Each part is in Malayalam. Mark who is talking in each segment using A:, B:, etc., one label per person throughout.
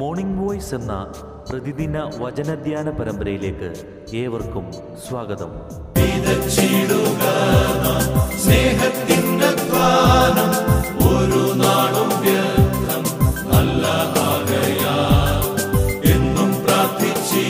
A: മോർണിംഗ് വോയ്സ് എന്ന പ്രതിദിന വചനധ്യാന പരമ്പരയിലേക്ക് ഏവർക്കും സ്വാഗതം ഒരു നാളും നല്ല എന്നും പ്രാർത്ഥിച്ചീ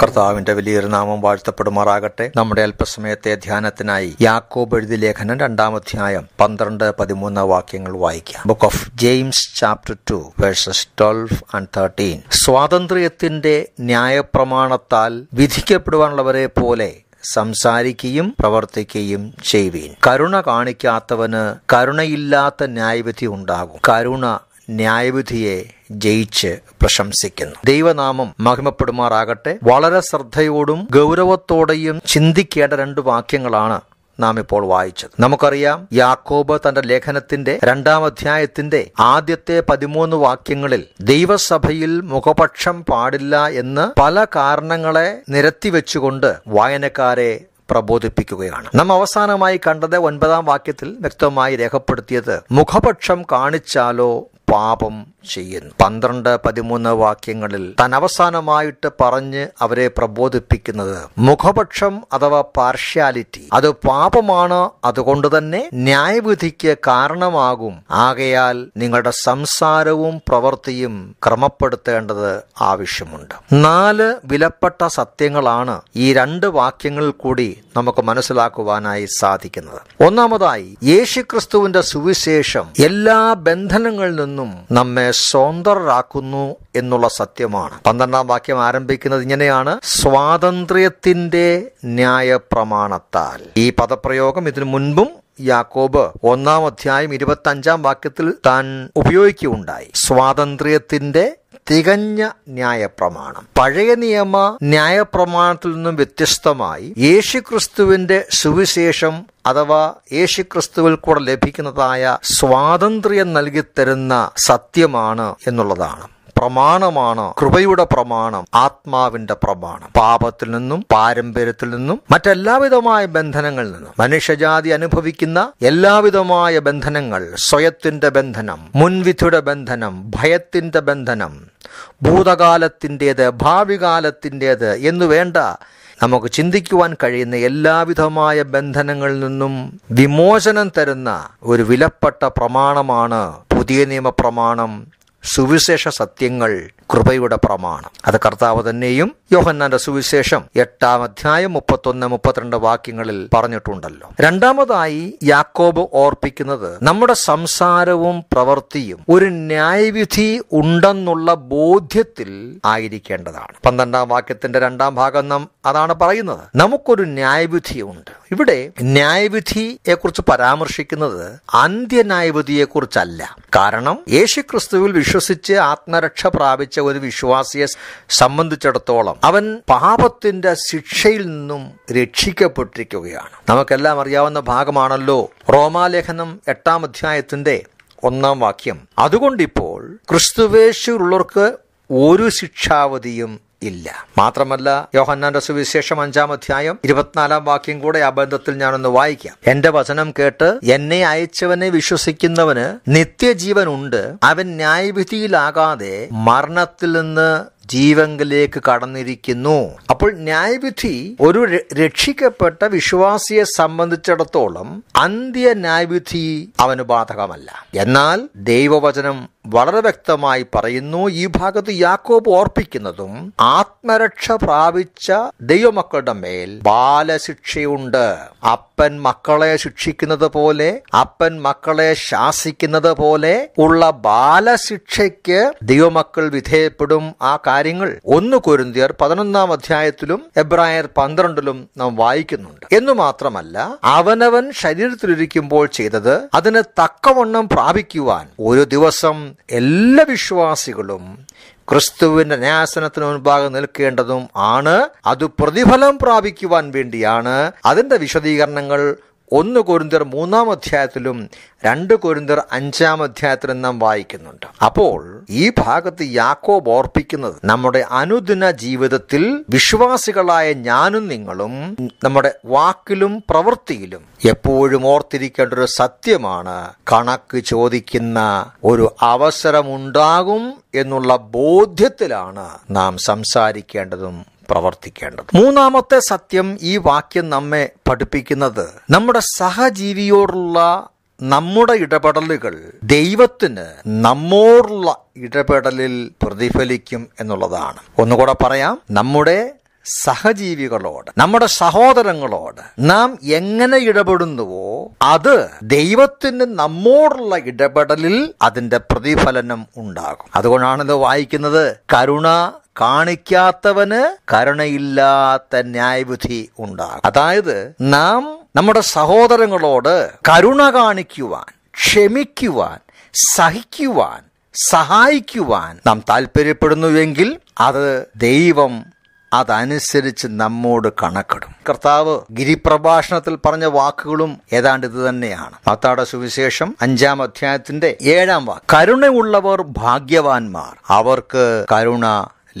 A: കർത്താവിന്റെ വലിയൊരു നാമം വാഴ്ത്തപ്പെടുമാറാകട്ടെ നമ്മുടെ അല്പസമയത്തെ ധ്യാനത്തിനായി യാക്കോബ് എഴുതി ലേഖനം അധ്യായം പന്ത്രണ്ട് പതിമൂന്ന് വാക്യങ്ങൾ വായിക്കാം book of James chapter two verses twelve and thirteen സ്വാതന്ത്ര്യത്തിന്റെ ന്യായപ്രമാണത്താൽ വിധിക്കപ്പെടുവാനുള്ളവരെ പോലെ സംസാരിക്കുകയും പ്രവർത്തിക്കുകയും ചെയ്യുവീൻ കരുണ കാണിക്കാത്തവന് കരുണയില്ലാത്ത ന്യായവിധി ഉണ്ടാകും കരുണ ന്യായവിധിയെ ജയിച്ച് പ്രശംസിക്കുന്നു ദൈവനാമം മഹിമപ്പെടുമാറാകട്ടെ വളരെ ശ്രദ്ധയോടും ഗൗരവത്തോടെയും ചിന്തിക്കേണ്ട രണ്ട് വാക്യങ്ങളാണ് നാം ഇപ്പോൾ വായിച്ചത് നമുക്കറിയാം യാക്കോബ് തന്റെ ലേഖനത്തിന്റെ രണ്ടാം അധ്യായത്തിന്റെ ആദ്യത്തെ പതിമൂന്ന് വാക്യങ്ങളിൽ ദൈവസഭയിൽ മുഖപക്ഷം പാടില്ല എന്ന് പല കാരണങ്ങളെ നിരത്തിവെച്ചുകൊണ്ട് വായനക്കാരെ പ്രബോധിപ്പിക്കുകയാണ് നാം അവസാനമായി കണ്ടത് ഒൻപതാം വാക്യത്തിൽ വ്യക്തമായി രേഖപ്പെടുത്തിയത് മുഖപക്ഷം കാണിച്ചാലോ പാപം ചെയ്യുന്നു പന്ത്രണ്ട് പതിമൂന്ന് വാക്യങ്ങളിൽ താൻ അവസാനമായിട്ട് പറഞ്ഞ് അവരെ പ്രബോധിപ്പിക്കുന്നത് മുഖപക്ഷം അഥവാ പാർഷ്യാലിറ്റി അത് പാപമാണ് അതുകൊണ്ട് തന്നെ ന്യായവിധിക്ക് കാരണമാകും ആകയാൽ നിങ്ങളുടെ സംസാരവും പ്രവൃത്തിയും ക്രമപ്പെടുത്തേണ്ടത് ആവശ്യമുണ്ട് നാല് വിലപ്പെട്ട സത്യങ്ങളാണ് ഈ രണ്ട് വാക്യങ്ങളിൽ കൂടി നമുക്ക് മനസ്സിലാക്കുവാനായി സാധിക്കുന്നത് ഒന്നാമതായി യേശുക്രിസ്തുവിന്റെ സുവിശേഷം എല്ലാ ബന്ധനങ്ങളിൽ നിന്നും നിന്നും നമ്മെ സ്വതന്ത്രരാക്കുന്നു എന്നുള്ള സത്യമാണ് പന്ത്രണ്ടാം വാക്യം ആരംഭിക്കുന്നത് ഇങ്ങനെയാണ് സ്വാതന്ത്ര്യത്തിന്റെ ന്യായപ്രമാണത്താൽ ഈ പദപ്രയോഗം ഇതിനു മുൻപും യാക്കോബ് ഒന്നാം അധ്യായം ഇരുപത്തി അഞ്ചാം വാക്യത്തിൽ താൻ ഉപയോഗിക്കുകയുണ്ടായി സ്വാതന്ത്ര്യത്തിന്റെ തികഞ്ഞ ന്യായപ്രമാണം പഴയ നിയമ ന്യായപ്രമാണത്തിൽ നിന്നും വ്യത്യസ്തമായി യേശുക്രിസ്തുവിന്റെ സുവിശേഷം അഥവാ യേശുക്രിസ്തുവിൽ കൂടെ ലഭിക്കുന്നതായ സ്വാതന്ത്ര്യം നൽകിത്തരുന്ന സത്യമാണ് എന്നുള്ളതാണ് പ്രമാണമാണ് കൃപയുടെ പ്രമാണം ആത്മാവിന്റെ പ്രമാണം പാപത്തിൽ നിന്നും പാരമ്പര്യത്തിൽ നിന്നും മറ്റെല്ലാവിധമായ ബന്ധനങ്ങളിൽ നിന്നും മനുഷ്യജാതി അനുഭവിക്കുന്ന എല്ലാവിധമായ ബന്ധനങ്ങൾ സ്വയത്തിന്റെ ബന്ധനം മുൻവിധിയുടെ ബന്ധനം ഭയത്തിന്റെ ബന്ധനം ഭൂതകാലത്തിൻ്റേത് ഭാവികാലത്തിൻ്റേത് എന്നു വേണ്ട നമുക്ക് ചിന്തിക്കുവാൻ കഴിയുന്ന എല്ലാവിധമായ ബന്ധനങ്ങളിൽ നിന്നും വിമോചനം തരുന്ന ഒരു വിലപ്പെട്ട പ്രമാണമാണ് പുതിയ പ്രമാണം സുവിശേഷ സത്യങ്ങൾ കൃപയുടെ പ്രമാണം അത് കർത്താവ് തന്നെയും യോഹന്നാന്റെ സുവിശേഷം എട്ടാം അധ്യായം മുപ്പത്തൊന്ന് മുപ്പത്തിരണ്ട് വാക്യങ്ങളിൽ പറഞ്ഞിട്ടുണ്ടല്ലോ രണ്ടാമതായി യാക്കോബ് ഓർപ്പിക്കുന്നത് നമ്മുടെ സംസാരവും പ്രവൃത്തിയും ഒരു ന്യായവിധി ഉണ്ടെന്നുള്ള ബോധ്യത്തിൽ ആയിരിക്കേണ്ടതാണ് പന്ത്രണ്ടാം വാക്യത്തിന്റെ രണ്ടാം ഭാഗം നാം അതാണ് പറയുന്നത് നമുക്കൊരു ന്യായവിധിയുണ്ട് ഇവിടെ ന്യായവിധിയെ കുറിച്ച് പരാമർശിക്കുന്നത് അന്ത്യന്യായവിധിയെ കുറിച്ചല്ല കാരണം യേശുക്രിസ്തുവിൽ വിശ്വസിച്ച് ആത്മരക്ഷ പ്രാപിച്ച ഒരു വിശ്വാസിയെ സംബന്ധിച്ചിടത്തോളം അവൻ പാപത്തിന്റെ ശിക്ഷയിൽ നിന്നും രക്ഷിക്കപ്പെട്ടിരിക്കുകയാണ് നമുക്കെല്ലാം അറിയാവുന്ന ഭാഗമാണല്ലോ റോമാലേഖനം എട്ടാം അധ്യായത്തിന്റെ ഒന്നാം വാക്യം അതുകൊണ്ടിപ്പോൾ ക്രിസ്തുവേശുള്ളവർക്ക് ഒരു ശിക്ഷാവധിയും ഇല്ല മാത്രമല്ല യോഹന്നാന്റെ സുവിശേഷം അഞ്ചാം അധ്യായം ഇരുപത്തിനാലാം വാക്യം കൂടെ ആ ബന്ധത്തിൽ ഞാനൊന്ന് വായിക്കാം എന്റെ വചനം കേട്ട് എന്നെ അയച്ചവനെ വിശ്വസിക്കുന്നവന് നിത്യജീവൻ ഉണ്ട് അവൻ ന്യായവിധിയിലാകാതെ മരണത്തിൽ നിന്ന് ജീവങ്കിലേക്ക് കടന്നിരിക്കുന്നു അപ്പോൾ ന്യായവിധി ഒരു രക്ഷിക്കപ്പെട്ട വിശ്വാസിയെ സംബന്ധിച്ചിടത്തോളം അന്ത്യ ന്യായവിധി അവന് ബാധകമല്ല എന്നാൽ ദൈവവചനം വളരെ വ്യക്തമായി പറയുന്നു ഈ ഭാഗത്ത് യാക്കോബ് ഓർപ്പിക്കുന്നതും ആത്മരക്ഷ പ്രാപിച്ച ദൈവമക്കളുടെ മേൽ ബാലശിക്ഷയുണ്ട് അപ്പൻ മക്കളെ ശിക്ഷിക്കുന്നത് പോലെ അപ്പൻ മക്കളെ ശാസിക്കുന്നത് പോലെ ഉള്ള ബാലശിക്ഷയ്ക്ക് ദൈവമക്കൾ വിധേയപ്പെടും ആ കാര്യങ്ങൾ ഒന്ന് കുരുന്തിയർ പതിനൊന്നാം അധ്യായത്തിലും എബ്രായർ പന്ത്രണ്ടിലും നാം വായിക്കുന്നുണ്ട് എന്നു മാത്രമല്ല അവനവൻ ശരീരത്തിലിരിക്കുമ്പോൾ ചെയ്തത് അതിന് തക്കവണ്ണം പ്രാപിക്കുവാൻ ഒരു ദിവസം എല്ലാ വിശ്വാസികളും ക്രിസ്തുവിന്റെ ന്യാസനത്തിന് മുൻപാകെ നിൽക്കേണ്ടതും ആണ് അത് പ്രതിഫലം പ്രാപിക്കുവാൻ വേണ്ടിയാണ് അതിന്റെ വിശദീകരണങ്ങൾ ഒന്ന് കൊരിന്തർ മൂന്നാം അധ്യായത്തിലും രണ്ട് കൊരിന്തർ അഞ്ചാം അധ്യായത്തിലും നാം വായിക്കുന്നുണ്ട് അപ്പോൾ ഈ ഭാഗത്ത് യാക്കോബ് ഓർപ്പിക്കുന്നത് നമ്മുടെ അനുദിന ജീവിതത്തിൽ വിശ്വാസികളായ ഞാനും നിങ്ങളും നമ്മുടെ വാക്കിലും പ്രവൃത്തിയിലും എപ്പോഴും ഓർത്തിരിക്കേണ്ട ഒരു സത്യമാണ് കണക്ക് ചോദിക്കുന്ന ഒരു അവസരമുണ്ടാകും എന്നുള്ള ബോധ്യത്തിലാണ് നാം സംസാരിക്കേണ്ടതും പ്രവർത്തിക്കേണ്ടത് മൂന്നാമത്തെ സത്യം ഈ വാക്യം നമ്മെ പഠിപ്പിക്കുന്നത് നമ്മുടെ സഹജീവിയോടുള്ള നമ്മുടെ ഇടപെടലുകൾ ദൈവത്തിന് നമ്മോടുള്ള ഇടപെടലിൽ പ്രതിഫലിക്കും എന്നുള്ളതാണ് ഒന്നുകൂടെ പറയാം നമ്മുടെ സഹജീവികളോട് നമ്മുടെ സഹോദരങ്ങളോട് നാം എങ്ങനെ ഇടപെടുന്നുവോ അത് ദൈവത്തിന് നമ്മോടുള്ള ഇടപെടലിൽ അതിന്റെ പ്രതിഫലനം ഉണ്ടാകും അതുകൊണ്ടാണിത് വായിക്കുന്നത് കരുണ കാണിക്കാത്തവന് കരുണയില്ലാത്ത ന്യായവിധി ഉണ്ടാകും അതായത് നാം നമ്മുടെ സഹോദരങ്ങളോട് കരുണ കാണിക്കുവാൻ ക്ഷമിക്കുവാൻ സഹിക്കുവാൻ സഹായിക്കുവാൻ നാം താല്പര്യപ്പെടുന്നുവെങ്കിൽ അത് ദൈവം അതനുസരിച്ച് നമ്മോട് കണക്കിടും കർത്താവ് ഗിരിപ്രഭാഷണത്തിൽ പറഞ്ഞ വാക്കുകളും ഏതാണ്ട് ഇത് തന്നെയാണ് മത്താട സുവിശേഷം അഞ്ചാം അധ്യായത്തിന്റെ ഏഴാം വാക്ക് കരുണയുള്ളവർ ഭാഗ്യവാന്മാർ അവർക്ക് കരുണ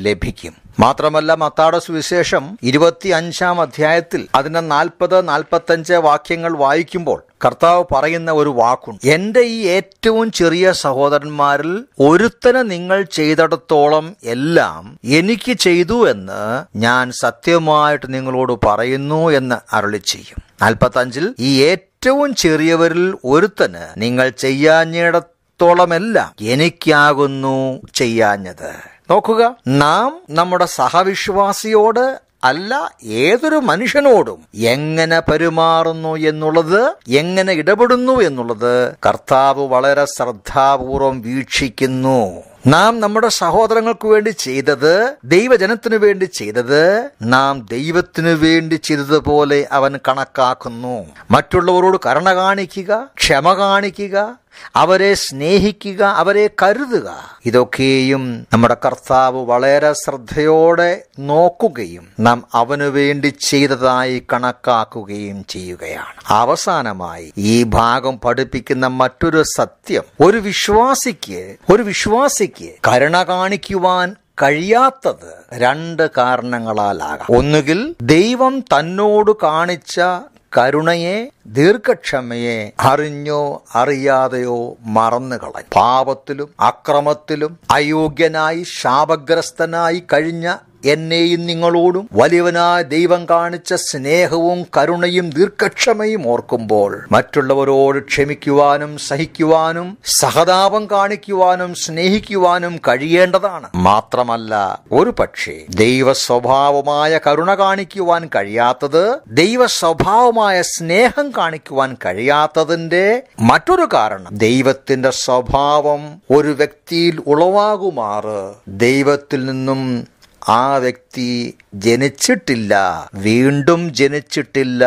A: ലഭിക്കും മാത്രമല്ല മത്താട സുവിശേഷം ഇരുപത്തി അഞ്ചാം അധ്യായത്തിൽ അതിന്റെ നാൽപ്പത് നാൽപ്പത്തഞ്ച് വാക്യങ്ങൾ വായിക്കുമ്പോൾ കർത്താവ് പറയുന്ന ഒരു വാക്കുണ്ട് എന്റെ ഈ ഏറ്റവും ചെറിയ സഹോദരന്മാരിൽ ഒരുത്തന് നിങ്ങൾ ചെയ്തിടത്തോളം എല്ലാം എനിക്ക് ചെയ്തു എന്ന് ഞാൻ സത്യമായിട്ട് നിങ്ങളോട് പറയുന്നു എന്ന് അരളി ചെയ്യും നാൽപ്പത്തഞ്ചിൽ ഈ ഏറ്റവും ചെറിയവരിൽ ഒരുത്തന് നിങ്ങൾ ചെയ്യാഞ്ഞിടത്തോളമെല്ലാം എനിക്കാകുന്നു ചെയ്യാഞ്ഞത് നോക്കുക നാം നമ്മുടെ സഹവിശ്വാസിയോട് അല്ല ഏതൊരു മനുഷ്യനോടും എങ്ങനെ പെരുമാറുന്നു എന്നുള്ളത് എങ്ങനെ ഇടപെടുന്നു എന്നുള്ളത് കർത്താവ് വളരെ ശ്രദ്ധാപൂർവം വീക്ഷിക്കുന്നു നാം നമ്മുടെ സഹോദരങ്ങൾക്ക് വേണ്ടി ചെയ്തത് ദൈവജനത്തിനു വേണ്ടി ചെയ്തത് നാം ദൈവത്തിനു വേണ്ടി ചെയ്തതുപോലെ അവൻ കണക്കാക്കുന്നു മറ്റുള്ളവരോട് കരുണ കാണിക്കുക ക്ഷമ കാണിക്കുക അവരെ സ്നേഹിക്കുക അവരെ കരുതുക ഇതൊക്കെയും നമ്മുടെ കർത്താവ് വളരെ ശ്രദ്ധയോടെ നോക്കുകയും നാം അവനു വേണ്ടി ചെയ്തതായി കണക്കാക്കുകയും ചെയ്യുകയാണ് അവസാനമായി ഈ ഭാഗം പഠിപ്പിക്കുന്ന മറ്റൊരു സത്യം ഒരു വിശ്വാസിക്ക് ഒരു വിശ്വാസിക്ക് കരുണ കാണിക്കുവാൻ കഴിയാത്തത് രണ്ട് കാരണങ്ങളാലാകാം ഒന്നുകിൽ ദൈവം തന്നോട് കാണിച്ച കരുണയെ ദീർഘക്ഷമയെ അറിഞ്ഞോ അറിയാതെയോ മറന്നു കളഞ്ഞു പാപത്തിലും അക്രമത്തിലും അയോഗ്യനായി ശാപഗ്രസ്തനായി കഴിഞ്ഞ എന്നെയും നിങ്ങളോടും വലിയവനായ ദൈവം കാണിച്ച സ്നേഹവും കരുണയും ദീർഘക്ഷമയും ഓർക്കുമ്പോൾ മറ്റുള്ളവരോട് ക്ഷമിക്കുവാനും സഹിക്കുവാനും സഹതാപം കാണിക്കുവാനും സ്നേഹിക്കുവാനും കഴിയേണ്ടതാണ് മാത്രമല്ല ഒരു പക്ഷേ ദൈവ സ്വഭാവമായ കരുണ കാണിക്കുവാൻ കഴിയാത്തത് ദൈവ സ്വഭാവമായ സ്നേഹം കാണിക്കുവാൻ കഴിയാത്തതിന്റെ മറ്റൊരു കാരണം ദൈവത്തിന്റെ സ്വഭാവം ഒരു വ്യക്തിയിൽ ഉളവാകുമാറ് ദൈവത്തിൽ നിന്നും ആ വ്യക്തി വ്യക്തി ജനിച്ചിട്ടില്ല വീണ്ടും ജനിച്ചിട്ടില്ല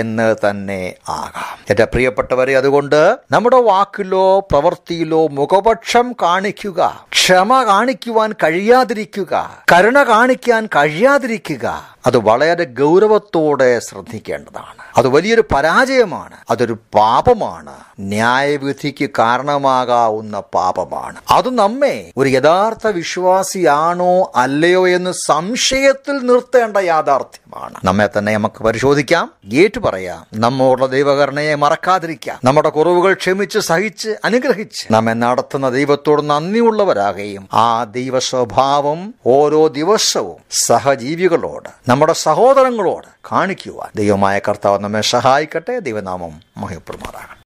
A: എന്ന് തന്നെ ആകാം എന്റെ പ്രിയപ്പെട്ടവരെ അതുകൊണ്ട് നമ്മുടെ വാക്കിലോ പ്രവൃത്തിയിലോ മുഖപക്ഷം കാണിക്കുക ക്ഷമ കാണിക്കുവാൻ കഴിയാതിരിക്കുക കരുണ കാണിക്കാൻ കഴിയാതിരിക്കുക അത് വളരെ ഗൗരവത്തോടെ ശ്രദ്ധിക്കേണ്ടതാണ് അത് വലിയൊരു പരാജയമാണ് അതൊരു പാപമാണ് ന്യായവിധിക്ക് കാരണമാകാവുന്ന പാപമാണ് അത് നമ്മെ ഒരു യഥാർത്ഥ വിശ്വാസിയാണോ അല്ലയോ എന്ന് സംശയത്തിൽ നിർത്തേണ്ട യാഥാർത്ഥ്യമാണ് നമ്മെ തന്നെ നമുക്ക് പരിശോധിക്കാം ഏറ്റു പറയാം നമ്മോടുള്ള ദൈവകരണയെ മറക്കാതിരിക്കാം നമ്മുടെ കുറവുകൾ ക്ഷമിച്ച് സഹിച്ച് അനുഗ്രഹിച്ച് നമ്മെ നടത്തുന്ന ദൈവത്തോട് നന്ദിയുള്ളവരാകുകയും ആ ദൈവ സ്വഭാവം ഓരോ ദിവസവും സഹജീവികളോട് നമ്മുടെ സഹോദരങ്ങളോട് കാണിക്കുവാൻ ദൈവമായ കർത്താവ് നമ്മെ സഹായിക്കട്ടെ ദൈവനാമം മഹിപ്രമാറാകട്ടെ